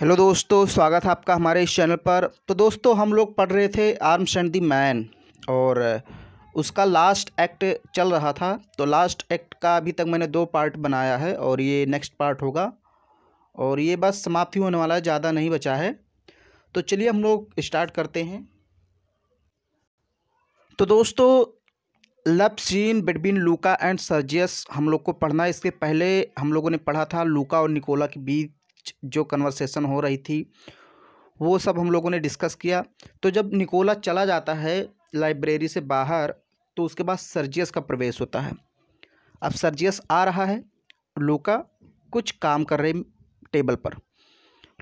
Hello दोस्तों स्वागत है आपका हमारे इस चैनल पर तो दोस्तों हम लोग पढ़ रहे थे आर्म्स एंड दी मैन और उसका लास्ट एक्ट चल रहा था तो लास्ट एक्ट का अभी तक मैंने दो पार्ट बनाया है और ये नेक्स्ट पार्ट होगा और ये बस समाप्ति होने वाला है ज़्यादा नहीं बचा है तो चलिए हम लोग स्टार्ट करते हैं तो दोस्तों love scene between Louka and Sergius हम लोग को पढ़ना इसके पहले हम लोगों ने पढ़ा था लूका और निकोला के बीच जो कन्वर्सेशन हो रही थी वो सब हम लोगों ने डिस्कस किया तो जब निकोला चला जाता है लाइब्रेरी से बाहर तो उसके बाद सर्जियस का प्रवेश होता है अब सर्जियस आ रहा है लूका कुछ काम कर रहे टेबल पर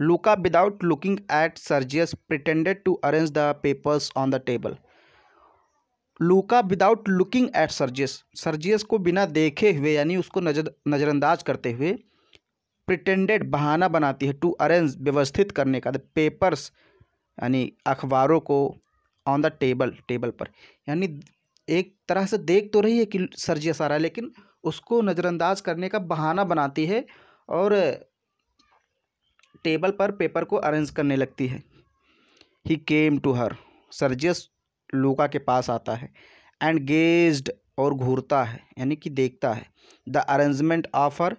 Louka without looking at Sergius pretended to arrange the papers on the table Louka without looking at Sergius Sergius को बिना देखे हुए यानी उसको नजर नज़रअंदाज करते हुए प्रिटेंडेड बहाना बनाती है टू अरेंज व्यवस्थित करने का द पेपर्स यानी अखबारों को ऑन द टेबल टेबल पर यानी एक तरह से देख तो रही है कि रहा सारा लेकिन उसको नज़रअंदाज करने का बहाना बनाती है और टेबल पर पेपर को अरेंज करने लगती है ही केम टू हर सर्जियस लूका के पास आता है एंड गेज्ड और घूरता है यानी कि देखता है the arrangement of her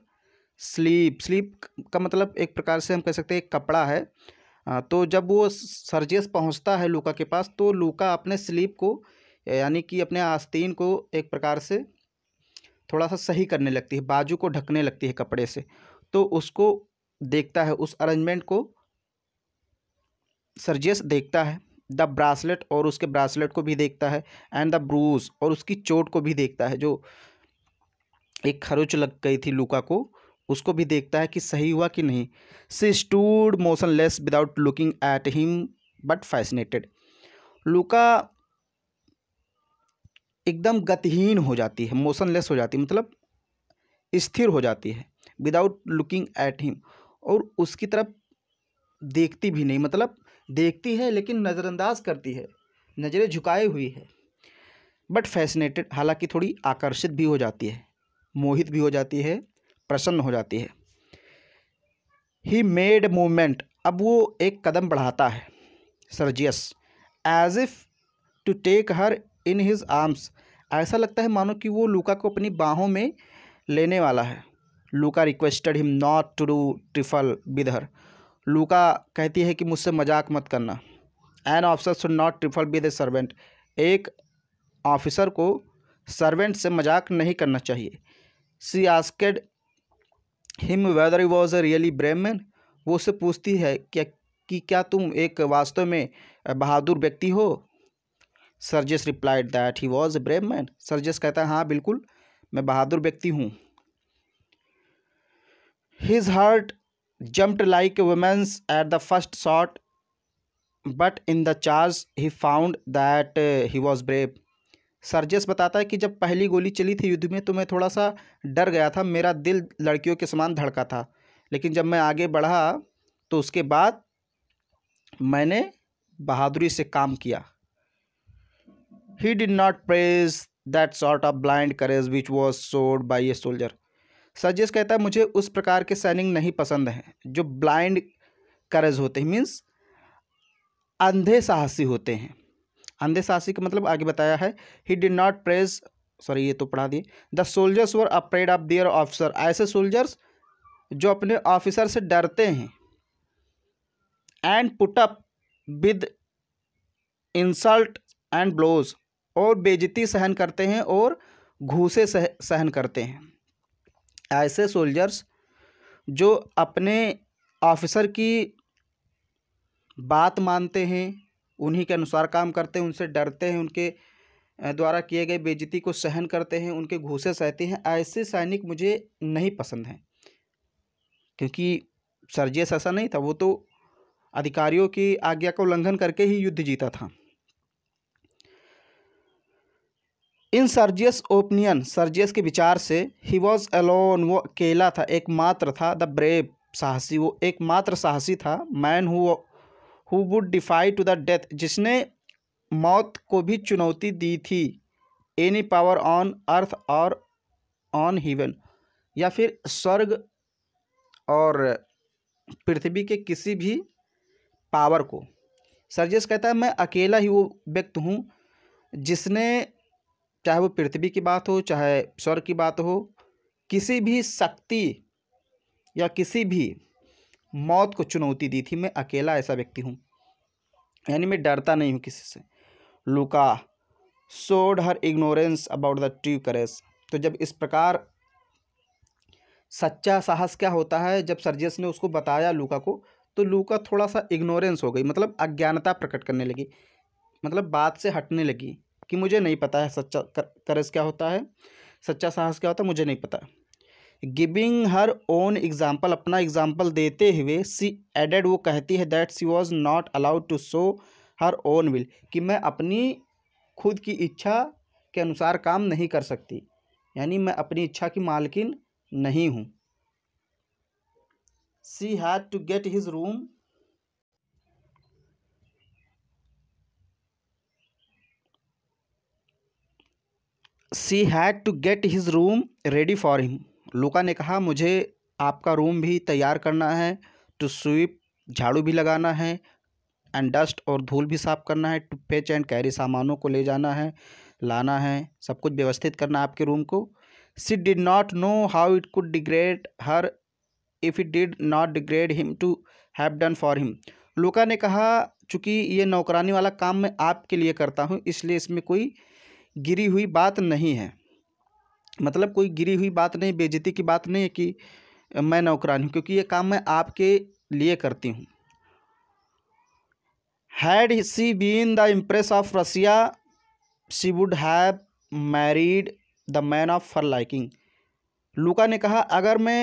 sleep sleep का मतलब एक प्रकार से हम कह सकते हैं कपड़ा है तो जब वो सर्जियस पहुंचता है लूका के पास तो लूका अपने स्लीप को यानी कि अपने आस्तीन को एक प्रकार से थोड़ा सा सही करने लगती है बाजू को ढकने लगती है कपड़े से तो उसको देखता है उस अरेंजमेंट को सर्जियस देखता है द ब्रासलेट और उसके ब्रासलेट को भी देखता है एंड द ब्रूज और उसकी चोट को भी देखता है जो एक खरुच लग गई थी लूका को उसको भी देखता है कि सही हुआ कि नहीं she stood motionless without looking at him but fascinated Louka एकदम गतिहीन हो जाती है मोशनलेस हो जाती है मतलब स्थिर हो जाती है विदाउट लुकिंग एट हिम और उसकी तरफ देखती भी नहीं मतलब देखती है लेकिन नज़रअंदाज करती है नज़रें झुकाए हुई है बट फैसिनेटेड हालांकि थोड़ी आकर्षित भी हो जाती है मोहित भी हो जाती है प्रसन्न हो जाती है ही मेड मूवमेंट अब वो एक कदम बढ़ाता है Sergius as if to take her in his arms ऐसा लगता है मानो कि वो लूका को अपनी बाहों में लेने वाला है Louka requested him not to do trifle with her Louka कहती है कि मुझसे मजाक मत करना an officer should not trifle with a servant एक ऑफिसर को सर्वेंट से मजाक नहीं करना चाहिए she asked him whether was a really man वो उससे पूछती है क्या कि क्या तुम एक वास्तव में बहादुर व्यक्ति हो Sergius replied that he was a brave man Sergius कहता है हाँ बिल्कुल मैं बहादुर व्यक्ति हूँ his heart jumped like women's at the first shot but in the charge he found that he was brave Sergius बताता है कि जब पहली गोली चली थी युद्ध में तो मैं थोड़ा सा डर गया था मेरा दिल लड़कियों के समान धड़का था लेकिन जब मैं आगे बढ़ा तो उसके बाद मैंने बहादुरी से काम किया he did not praise that sort of blind courage which was showed by a soldier सजेस कहता है मुझे उस प्रकार के सैनिक नहीं पसंद हैं जो ब्लाइंड करेज होते हैं मीन्स अंधे साहसी होते हैं अंधे शासी का मतलब आगे बताया है he did not praise sorry ये तो पढ़ा दिए the soldiers were afraid of their officer ऐसे सोल्जर्स जो अपने ऑफिसर से डरते हैं and put up with insult and blows और बेजती सहन करते हैं और घूसे सह, सहन करते हैं ऐसे सोल्जर्स जो अपने ऑफिसर की बात मानते हैं उन्हीं के अनुसार काम करते हैं उनसे डरते हैं उनके द्वारा किए गए बेजती को सहन करते हैं उनके घूसे सहते हैं ऐसे सैनिक मुझे नहीं पसंद हैं क्योंकि सरजियस ऐसा नहीं था वो तो अधिकारियों की आज्ञा का उल्लंघन करके ही युद्ध जीता था इन सर्जियस ओपिनियन सर्जियस के विचार से ही वॉज अलोन वो अकेला था एकमात्र था द ब्रेव साहसी वो एकमात्र साहसी था man who who would defy to the death जिसने मौत को भी चुनौती दी थी एनी पावर ऑन अर्थ और ऑन हीवन या फिर स्वर्ग और पृथ्वी के किसी भी पावर को सर्जेस कहता है मैं अकेला ही वो व्यक्ति हूँ जिसने चाहे वो पृथ्वी की बात हो चाहे स्वर्ग की बात हो किसी भी शक्ति या किसी भी मौत को चुनौती दी थी मैं अकेला ऐसा व्यक्ति हूँ यानी मैं डरता नहीं हूँ किसी से Louka showed her ignorance about the true courage तो जब इस प्रकार सच्चा साहस क्या होता है जब सर्जियस ने उसको बताया लूका को तो लूका थोड़ा सा इग्नोरेंस हो गई मतलब अज्ञानता प्रकट करने लगी मतलब बात से हटने लगी कि मुझे नहीं पता है सच्चा करज क्या होता है सच्चा साहस क्या होता है मुझे नहीं पता गिविंग हर ओन एग्जाम्पल अपना एग्जाम्पल देते हुए सी एडेड वो कहती है that she was not allowed to show her own will कि मैं अपनी खुद की इच्छा के अनुसार काम नहीं कर सकती यानी मैं अपनी इच्छा की मालकिन नहीं हूँ she had to get his room she had to get his room ready for him Louka ने कहा मुझे आपका रूम भी तैयार करना है टू स्वीप झाड़ू भी लगाना है एंड डस्ट और धूल भी साफ़ करना है टू पेच एंड कैरी सामानों को ले जाना है लाना है सब कुछ व्यवस्थित करना है आपके रूम को she did not know how it could degrade her if it did not degrade him to have done for him Louka ने कहा चूँकि ये नौकरानी वाला काम मैं आपके लिए करता हूँ इसलिए इसमें कोई गिरी हुई बात नहीं है मतलब कोई गिरी हुई बात नहीं बेजती की बात नहीं है कि मैं नौकरानी हूँ क्योंकि ये काम मैं आपके लिए करती हूँ had she been the empress of Russia she would have married the man of her liking Louka ने कहा अगर मैं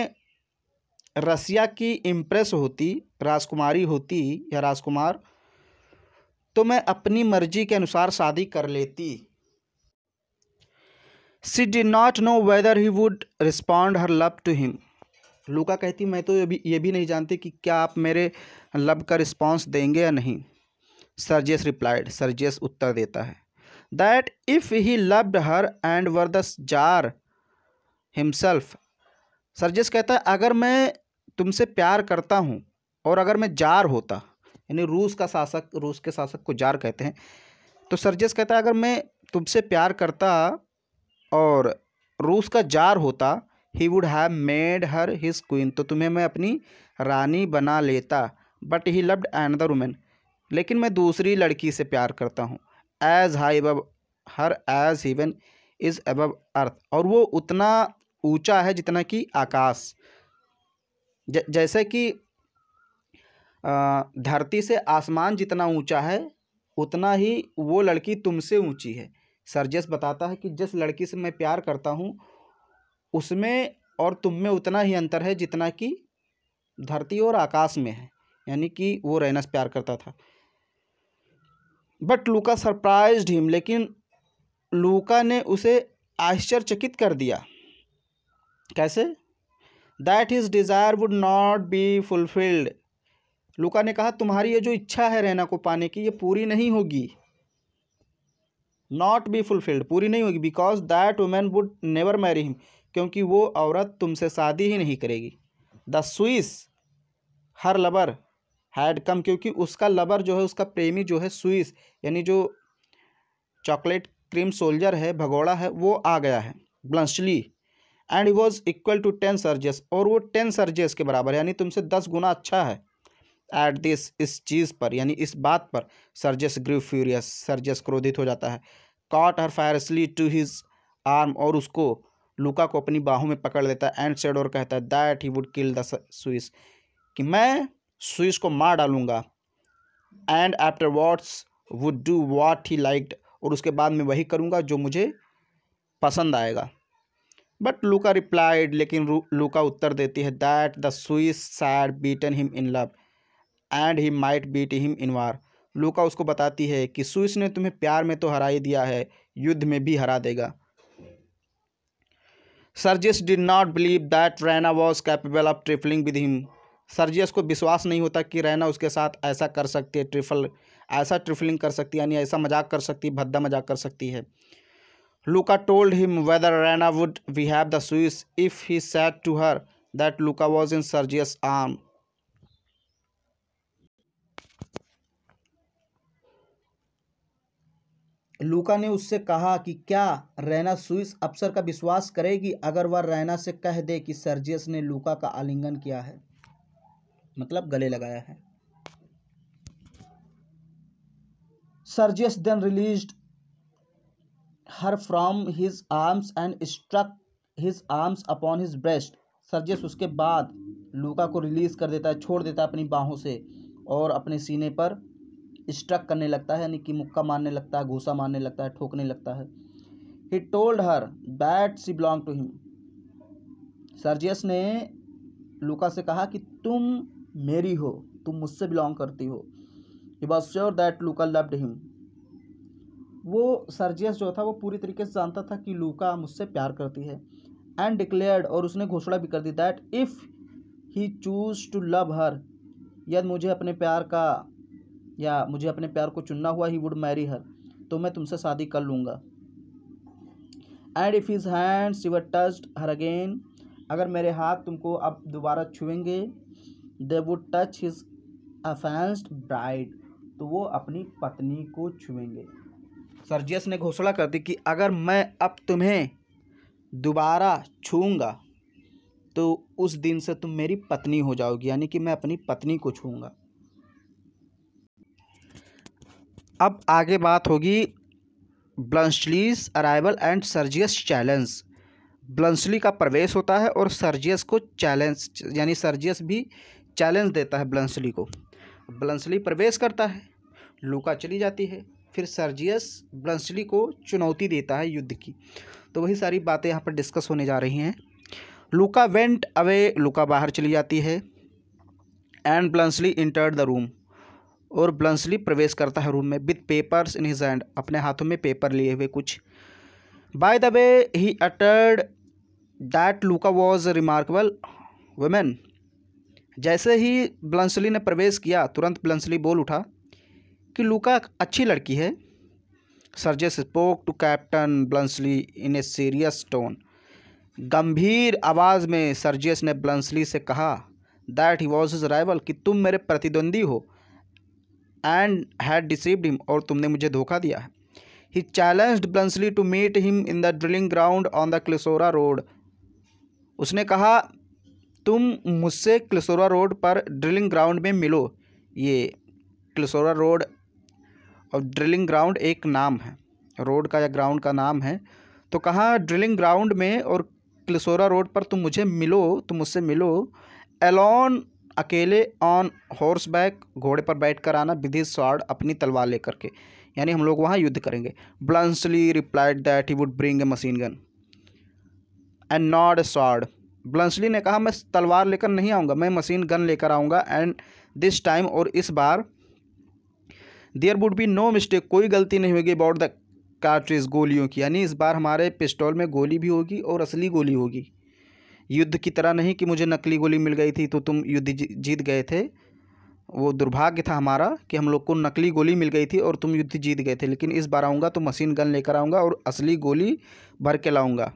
रसिया की इम्प्रेस होती राजकुमारी होती या राजकुमार तो मैं अपनी मर्जी के अनुसार शादी कर लेती she did not know whether he would respond her love to him Louka कहती मैं तो अभी ये भी नहीं जानती कि क्या आप मेरे लव का रिस्पॉन्स देंगे या नहीं सर्जियस रिप्लाइड सर्जियस उत्तर देता है that if he loved her and were the tsar himself Sergius कहता है अगर मैं तुमसे प्यार करता हूँ और अगर मैं जार होता यानी रूस का शासक रूस के शासक को जार कहते हैं तो सर्जियस कहता है अगर मैं तुमसे प्यार करता और रूस का जार होता he would have made her his queen तो तुम्हें मैं अपनी रानी बना लेता but he loved another woman लेकिन मैं दूसरी लड़की से प्यार करता हूँ as high above her as heaven is above earth और वो उतना ऊंचा है जितना कि आकाश ज, जैसे कि धरती से आसमान जितना ऊंचा है उतना ही वो लड़की तुमसे ऊंची है सरजस बताता है कि जिस लड़की से मैं प्यार करता हूँ उसमें और तुम में उतना ही अंतर है जितना कि धरती और आकाश में है यानी कि वो रहना से प्यार करता था बट लूका सरप्राइज हिम लेकिन लूका ने उसे आश्चर्यचकित कर दिया कैसे that his desire would not be fulfilled Louka ने कहा तुम्हारी ये जो इच्छा है रहना को पाने की ये पूरी नहीं होगी नॉट बी फुलफिल्ड पूरी नहीं होगी because that woman would never marry him क्योंकि वो औरत तुमसे शादी ही नहीं करेगी द स्विस हर लबर हैड कम क्योंकि उसका लबर जो है उसका प्रेमी जो है स्विस यानी जो चॉकलेट क्रीम सोल्जर है भगोड़ा है वो आ गया है Bluntschli and was equal to ten Sergius और वो टेन सर्जेस के बराबर यानी तुमसे दस गुना अच्छा है एट दिस इस चीज़ पर यानी इस बात पर सर्जेस ग्रीव फ्यूरियस सर्जेस क्रोधित हो जाता है caught her fiercely to his arm और उसको लुका को अपनी बाहों में पकड़ लेता है एंड सेडोर कहता है that he would kill the Swiss कि मैं स्विस को मार डालूंगा and after what's would do what he liked और उसके बाद मैं वही करूँगा जो मुझे पसंद आएगा बट लूका रिप्लाइड लेकिन लूका उत्तर देती है that the Swiss said beaten him in love and he might beat him in war Louka उसको बताती है कि सुइस ने तुम्हें प्यार में तो हरा ही दिया है युद्ध में भी हरा देगा Sergius did not believe that Raina was capable of trifling with him Sergius को विश्वास नहीं होता कि रैना उसके साथ ऐसा कर सकती है ट्रिफल ऐसा ट्रिफलिंग कर सकती है यानी ऐसा मजाक कर सकती है भद्दा मजाक कर सकती है Louka told him whether Raina would we have the Swiss if he said to her that Louka was in Sergius arm Louka ने उससे कहा कि क्या रैना स्विस अफसर का विश्वास करेगी अगर वह रैना से कह दे कि सर्जियस ने लूका का आलिंगन किया है मतलब गले लगाया है Sergius then release her from his arms and struck his arms upon his breast Sergius उसके बाद लूका को रिलीज़ कर देता है छोड़ देता है अपनी बाहों से और अपने सीने पर स्ट्रक करने लगता है यानी कि मुक्का मारने लगता है घूसा मारने लगता है ठोकने लगता है he told her that she belong to him Sergius ने लुका से कहा कि तुम मेरी हो तुम मुझसे बिलोंग करती हो he was sure that Louka loved him वो सर्जियस जो था वो पूरी तरीके से जानता था कि लूका मुझसे प्यार करती है एंड डिक्लेयर्ड और उसने घोषणा भी कर दी that if he choose to love her यदि मुझे अपने प्यार का या मुझे अपने प्यार को चुनना हुआ ही वुड मैरी हर तो मैं तुमसे शादी कर लूँगा and if his hand she were touched her again अगर मेरे हाथ तुमको अब दोबारा छुएंगे they would touch his affianced bride तो वो अपनी पत्नी को छुएंगे सर्जियस ने घोषणा कर दी कि अगर मैं अब तुम्हें दोबारा छूँगा तो उस दिन से तुम मेरी पत्नी हो जाओगी यानी कि मैं अपनी पत्नी को छूँगा अब आगे बात होगी Bluntschli's arrival and Sergius challenge Bluntschli का प्रवेश होता है और सर्जियस को चैलेंज यानी सर्जियस भी चैलेंज देता है ब्लंसली को ब्लंसली प्रवेश करता है लूका चली जाती है फिर सर्जियस ब्लंसली को चुनौती देता है युद्ध की तो वही सारी बातें यहाँ पर डिस्कस होने जा रही हैं लूका वेंट अवे लूका बाहर चली जाती है and Bluntschli entered the room और ब्लंसली प्रवेश करता है रूम में with papers in his hand अपने हाथों में पेपर लिए हुए कुछ by the way he uttered that Louka was remarkable woman जैसे ही ब्लंसली ने प्रवेश किया तुरंत ब्लंसली बोल उठा कि लुका अच्छी लड़की है Sergius spoke to Captain Bluntschli in a serious tone गंभीर आवाज़ में सर्जियस ने ब्लंसली से कहा that he was his rival कि तुम मेरे प्रतिद्वंदी हो एंड हैड डिसीव्ड हिम और तुमने मुझे धोखा दिया है he challenged Bluntschli to meet him in the drilling ground on the Klissoura road उसने कहा तुम मुझसे क्लिसोरा रोड पर ड्रिलिंग ग्राउंड में मिलो ये क्लिसोरा रोड और ड्रिलिंग ग्राउंड एक नाम है रोड का या ग्राउंड का नाम है तो कहाँ ड्रिलिंग ग्राउंड में और क्लिसोरा रोड पर तुम मुझे मिलो तुम मुझसे मिलो एलॉन अकेले ऑन हॉर्स बैक घोड़े पर बैठ कर आना विधि स्वाड अपनी तलवार लेकर के यानी हम लोग वहाँ युद्ध करेंगे Bluntschli replied that he would bring a machine gun and not a sword Bluntschli ने कहा मैं तलवार लेकर नहीं आऊँगा मैं मशीन गन लेकर आऊँगा एंड दिस टाइम और इस बार there would be no mistake कोई गलती नहीं होगी अबाउट द कार्ट्रिज गोलियों की यानी इस बार हमारे पिस्टॉल में गोली भी होगी और असली गोली होगी युद्ध की तरह नहीं कि मुझे नकली गोली मिल गई थी तो तुम युद्ध जीत गए थे वो दुर्भाग्य था हमारा कि हम लोग को नकली गोली मिल गई थी और तुम युद्ध जीत गए थे लेकिन इस बार आऊँगा तो मशीन गन लेकर आऊँगा और असली गोली भर के लाऊँगा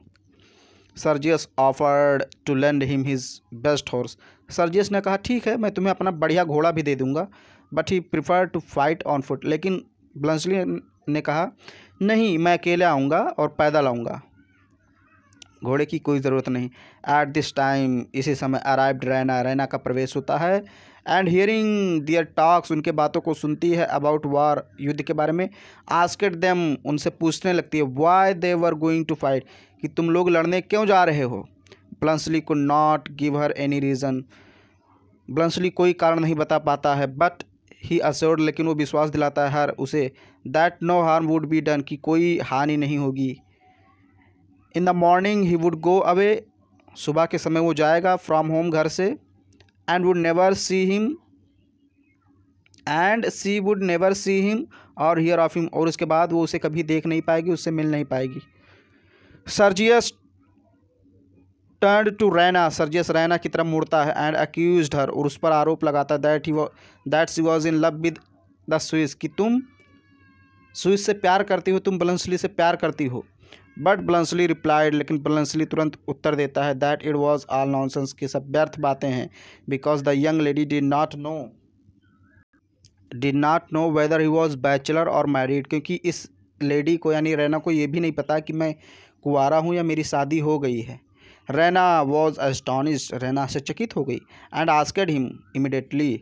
Sergius offered to lend him his best horse Sergius ने कहा ठीक है मैं तुम्हें अपना बढ़िया घोड़ा भी दे दूँगा but he prefer to fight on foot लेकिन ब्लंसली ने कहा नहीं मैं अकेले आऊँगा और पैदल आऊँगा घोड़े की कोई ज़रूरत नहीं एट दिस टाइम इसी समय अराइव्ड रैना रैना का प्रवेश होता है एंड हियरिंग दियर टॉक्स उनके बातों को सुनती है अबाउट वार युद्ध के बारे में आस्केट देम उनसे पूछने लगती है why they were going to fight कि तुम लोग लड़ने क्यों जा रहे हो ब्लंसली को not give her any reason Bluntschli कोई कारण नहीं बता पाता है बट ही अश्योर्ड लेकिन वो विश्वास दिलाता है हर उसे that no harm would be done कि कोई हानि नहीं होगी in the morning he would go away सुबह के समय वो जाएगा फ्रॉम होम घर से and would never see him and she would never see him और हियर ऑफ हिम और उसके बाद वो उसे कभी देख नहीं पाएगी उससे मिल नहीं पाएगी Sergius turn to Raina Sergius Raina की तरफ मुड़ता है एंड एक्यूज हर और उस पर आरोप लगाता है that he that she was in love with the Swiss कि तुम स्विस से प्यार करती हो तुम बलंसली से प्यार करती हो बट ब्लंसली रिप्लाइड लेकिन ब्लंसली तुरंत उत्तर देता है that it was all nonsense की सब व्यर्थ बातें हैं because the young lady did not know did not know whether he was bachelor और मैरिड क्योंकि इस लेडी को यानी रैना को ये भी नहीं पता कि मैं कुआरा हूँ या मेरी शादी हो गई है रैना वॉज अस्टॉनिश रैना से चकित हो गई एंड आस्केड हिम इमिडिएटली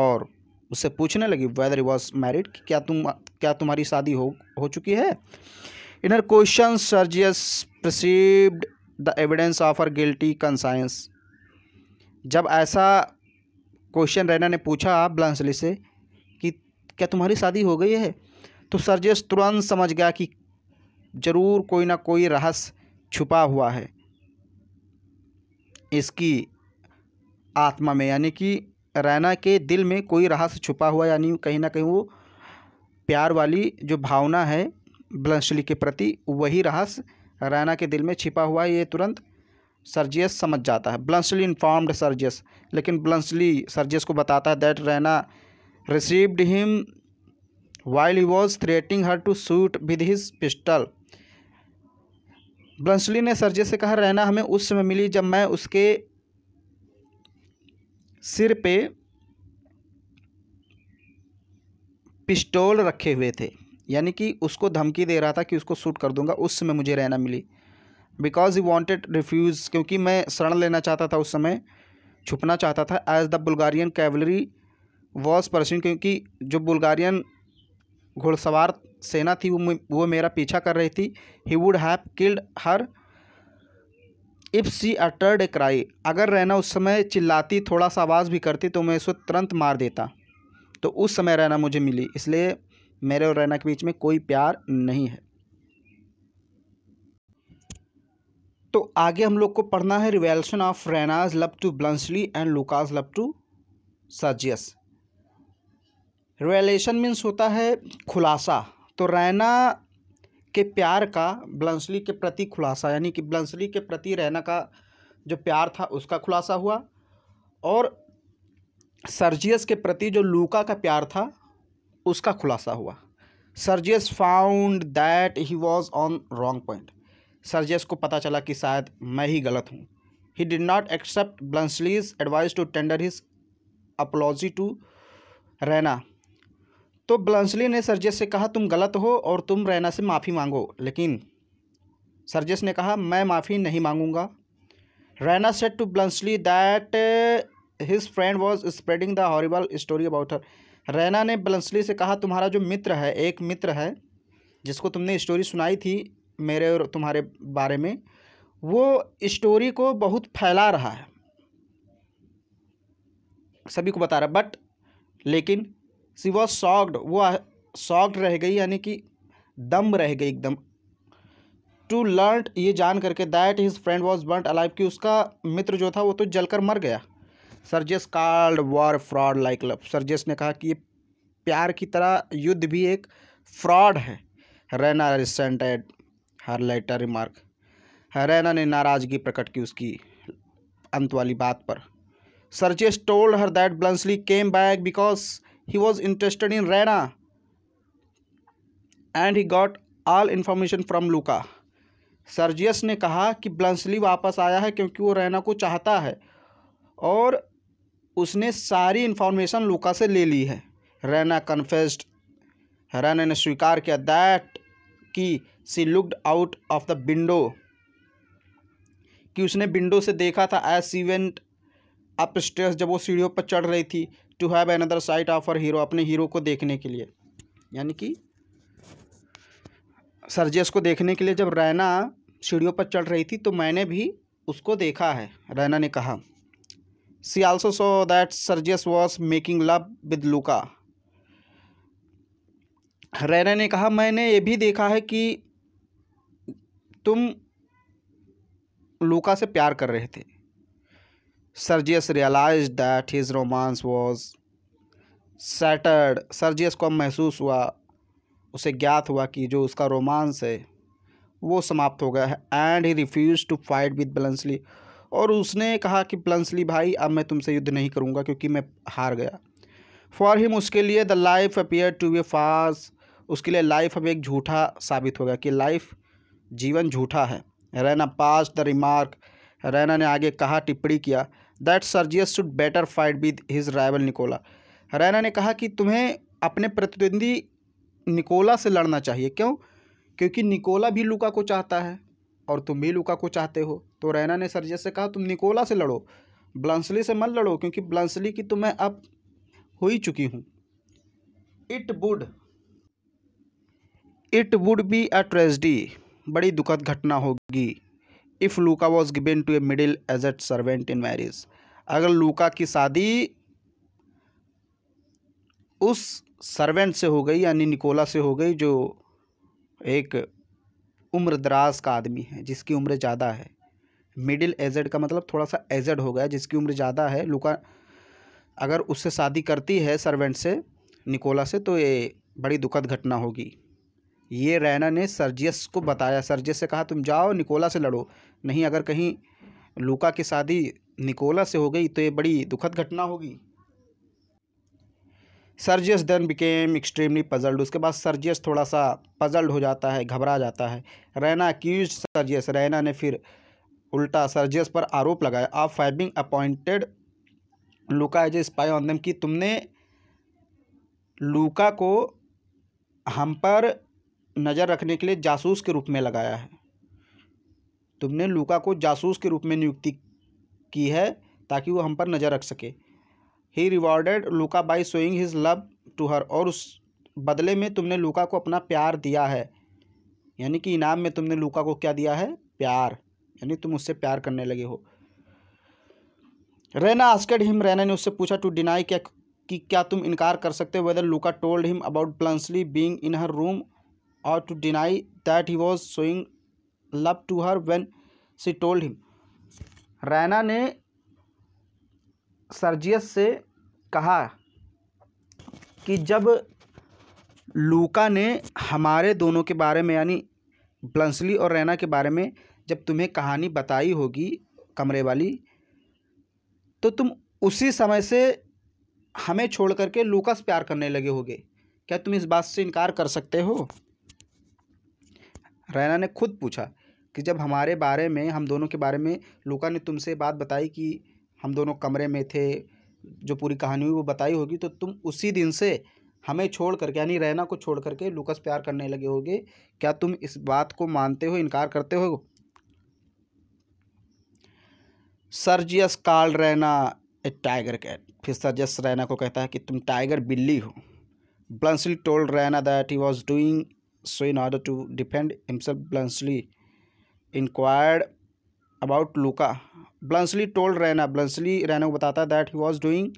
और उससे पूछने लगी वेदर ही वॉज मैरिड क्या तुम क्या तुम्हारी शादी हो हो चुकी है in her question Sergius perceived the evidence of her guilty conscience जब ऐसा क्वेश्चन रैना ने पूछा ब्लांसली से कि क्या तुम्हारी शादी हो गई है तो सर्जियस तुरंत समझ गया कि ज़रूर कोई ना कोई रहस्य छुपा हुआ है इसकी आत्मा में यानी कि रैना के दिल में कोई रहस्य छुपा हुआ यानी कहीं ना कहीं वो प्यार वाली जो भावना है ब्लंशली के प्रति वही रहस्य रैना के दिल में छिपा हुआ ये तुरंत सर्जियस समझ जाता है ब्लंशली इन्फॉर्म्ड सर्जियस लेकिन ब्लंशली सर्जियस को बताता है that Raina received him while he was threatening her to shoot with his pistol Bluntschli ने सर्जियस से कहा रैना हमें उस समय मिली जब मैं उसके सिर पे पिस्टोल रखे हुए थे यानी कि उसको धमकी दे रहा था कि उसको शूट कर दूंगा उस समय मुझे रहना मिली बिकॉज ही वॉन्टेड रिफ्यूज़ क्योंकि मैं शरण लेना चाहता था उस समय छुपना चाहता था as the Bulgarian cavalry was pursuing क्योंकि जो बुल्गारियन घुड़सवार सेना थी वो वो मेरा पीछा कर रही थी he would have killed her if she uttered a cry अगर रहना उस समय चिल्लाती थोड़ा सा आवाज़ भी करती तो मैं उसको तुरंत मार देता तो उस समय रहना मुझे मिली इसलिए मेरे और रैना के बीच में कोई प्यार नहीं है तो आगे हम लोग को पढ़ना है revelation of Raina's love to Bluntschli and Louka's love to सजियस रिवेलेशन मीन्स होता है खुलासा तो रैना के प्यार का ब्लंसली के प्रति खुलासा यानी कि ब्लंसली के प्रति रैना का जो प्यार था उसका खुलासा हुआ और सर्जियस के प्रति जो लूका का प्यार था उसका खुलासा हुआ Sergius found that he was on wrong point Sergius को पता चला कि शायद मैं ही गलत हूँ he did not accept Bluntschli's advice to tender his apology to Raina तो ब्लंसली ने सर्जियस से कहा तुम गलत हो और तुम रैना से माफ़ी मांगो लेकिन सर्जियस ने कहा मैं माफ़ी नहीं मांगूंगा Raina said to Bluntschli that his friend was spreading the horrible story about her Raina ने बलंसली से कहा तुम्हारा जो मित्र है एक मित्र है जिसको तुमने स्टोरी सुनाई थी मेरे और तुम्हारे बारे में वो स्टोरी को बहुत फैला रहा है सभी को बता रहा बट लेकिन सी वॉज सॉक्ड वो सॉक्ड रह गई यानी कि दम रह गई एकदम टू लर्न ये जान करके that his friend was burnt alive कि उसका मित्र जो था वो तो जलकर मर गया Sergius called war fraud like love Sergius ने कहा कि ये प्यार की तरह युद्ध भी एक फ्रॉड है Raina resented her latter remark Raina ने नाराज़गी प्रकट की उसकी अंत वाली बात पर Sergius told her that Bluntschli came back because he was interested in Raina and he got all information from Louka Sergius ने कहा कि ब्लंसली वापस आया है क्योंकि वो रैना को चाहता है और उसने सारी इन्फॉर्मेशन लुका से ले ली है रैना कन्फेस्ड रैना ने स्वीकार किया दैट कि she looked out of the window कि उसने विंडो से देखा था as she went up stairs जब वो सीढ़ियों पर चढ़ रही थी to have another sight of her hero अपने हीरो को देखने के लिए यानी कि सरजेस को देखने के लिए जब रैना सीढ़ियों पर चढ़ रही थी तो मैंने भी उसको देखा है रैना ने कहा She also saw that Sergius was making love with Luca. Raina ने कहा मैंने ये भी देखा है कि तुम luca से प्यार कर रहे थे sergius realise that his romance was shattered sergius को महसूस हुआ उसे ज्ञात हुआ कि जो उसका रोमांस है वो समाप्त हो गया है and he refuse to fight with Bluntschli और उसने कहा कि प्लंसली भाई अब मैं तुमसे युद्ध नहीं करूँगा क्योंकि मैं हार गया फॉर हिम उसके लिए the life appear to be farce उसके लिए लाइफ अब एक झूठा साबित हो गया कि लाइफ जीवन झूठा है Raina pass the remark Raina ने आगे कहा टिप्पणी किया that Sergius should better fight with his rival Nicola Raina ने कहा कि तुम्हें अपने प्रतिद्वंदी निकोला से लड़ना चाहिए क्यों क्योंकि निकोला भी लुका को चाहता है और तुम भी लुका को चाहते हो तो रैना ने सर्जियस से कहा तुम निकोला से लड़ो ब्लांसली से मत लड़ो क्योंकि ब्लांसली की तो मैं अब हो ही चुकी हूँ it would it would be a tragedy बड़ी दुखद घटना होगी if Louka was given to a middle aged servant in marriage अगर लूका की शादी उस सर्वेंट से हो गई यानी निकोला से हो गई जो एक उम्र दराज का आदमी है जिसकी उम्र ज़्यादा है मिडिल एजड का मतलब थोड़ा सा एजड हो गया जिसकी उम्र ज़्यादा है लुका अगर उससे शादी करती है सर्वेंट से निकोला से तो ये बड़ी दुखद घटना होगी ये रैना ने सर्जियस को बताया सर्जियस से कहा तुम जाओ निकोला से लड़ो नहीं अगर कहीं लुका की शादी निकोला से हो गई तो ये बड़ी दुखद घटना होगी Sergius then became extremely puzzled उसके बाद सर्जियस थोड़ा सा पजल्ड हो जाता है घबरा जाता है रैना अक्यूज सर्जियस रैना ने फिर उल्टा सर्जियस पर आरोप लगाया of having appointed Louka as a spy on them कि तुमने लुका को हम पर नज़र रखने के लिए जासूस के रूप में लगाया है तुमने लुका को जासूस के रूप में नियुक्ति की है ताकि वो हम पर नज़र रख सके he rewarded Louka by showing his love to her और उस बदले में तुमने लुका को अपना प्यार दिया है यानी कि इनाम में तुमने लुका को क्या दिया है प्यार यानी तुम उससे प्यार करने लगे हो रैना आस्केड हिम रैना ने उससे पूछा टू डिनाई क्या कि क्या तुम इनकार कर सकते हो whether Louka told him about Bluntschli being in her room और to deny that he was showing love to her when she told him Raina ने सर्जियस से कहा कि जब लूका ने हमारे दोनों के बारे में यानी ब्लंसली और रैना के बारे में जब तुम्हें कहानी बताई होगी कमरे वाली तो तुम उसी समय से हमें छोड़ करके लूकस प्यार करने लगे होगे क्या तुम इस बात से इनकार कर सकते हो रैना ने खुद पूछा कि जब हमारे बारे में हम दोनों के बारे में लूका ने तुमसे बात बताई कि हम दोनों कमरे में थे जो पूरी कहानी हुई वो बताई होगी तो तुम उसी दिन से हमें छोड़ करके यानी रैना को छोड़ करके लूकस प्यार करने लगे होगे क्या तुम इस बात को मानते हो इनकार करते हो Sergius called Raina a tiger cat फिर सर्जियस रैना को कहता है कि तुम टाइगर बिल्ली हो Bluntschli told Raina that he was doing so in order to defend himself Bluntschli inquired about Louka Bluntschli told Raina Bluntschli Raina को बताता है that he was doing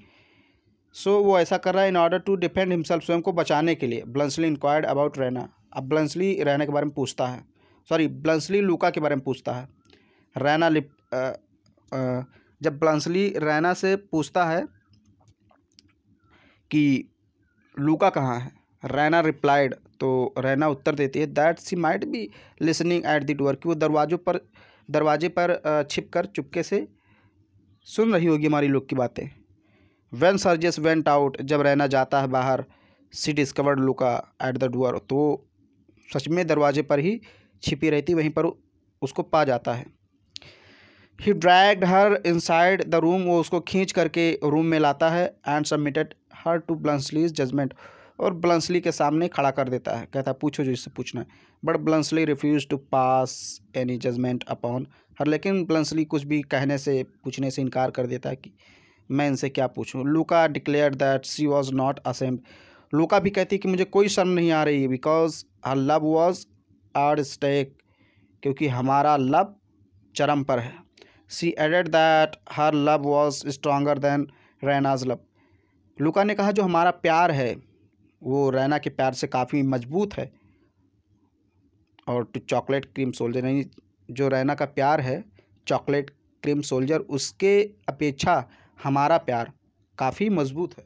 so वो ऐसा कर रहा है in order to defend himself स्वयं को बचाने के लिए ब्लंसली इंक्वायर्ड अबाउट रैना अब ब्लंसली रैना के बारे में पूछता है सॉरी ब्लंसली लुका के बारे में पूछता है रैना लिप जब ब्लांसली रैना से पूछता है कि लूका कहाँ है रैना रिप्लाइड तो रैना उत्तर देती है that she might be listening at the door कि वो दरवाजों पर दरवाजे पर छिप कर चुपके से सुन रही होगी हमारी लुक की बातें वैन सर्जेस वेंट आउट जब रैना जाता है बाहर she discovered Louka at the door तो सच में दरवाजे पर ही छिपी रहती वहीं पर उसको पा जाता है he drag her inside the room वो उसको खींच करके रूम में लाता है and submitted her to Bluntschli's judgement और ब्लंसली के सामने खड़ा कर देता है कहता है पूछो जो इससे पूछना है but Bluntschli refuse to pass any judgement upon her लेकिन ब्लंसली कुछ भी कहने से पूछने से इनकार कर देता है कि मैं इनसे क्या पूछूं Louka declare that she was not ashamed Louka भी कहती कि मुझे कोई शर्म नहीं आ रही because her love was at stake क्योंकि हमारा लव चरम पर है she added that her love was stronger than Raina's love Louka ने कहा जो हमारा प्यार है वो रैना के प्यार से काफ़ी मजबूत है और टू चॉकलेट क्रीम सोल्जर यानी जो रैना का प्यार है चॉकलेट क्रीम सोल्जर उसके अपेक्षा हमारा प्यार काफ़ी मजबूत है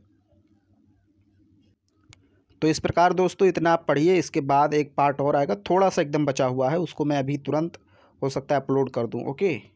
तो इस प्रकार दोस्तों इतना आप पढ़िए इसके बाद एक पार्ट और आएगा थोड़ा सा एकदम बचा हुआ है उसको मैं अभी तुरंत हो सकता है अपलोड कर दूँ ओके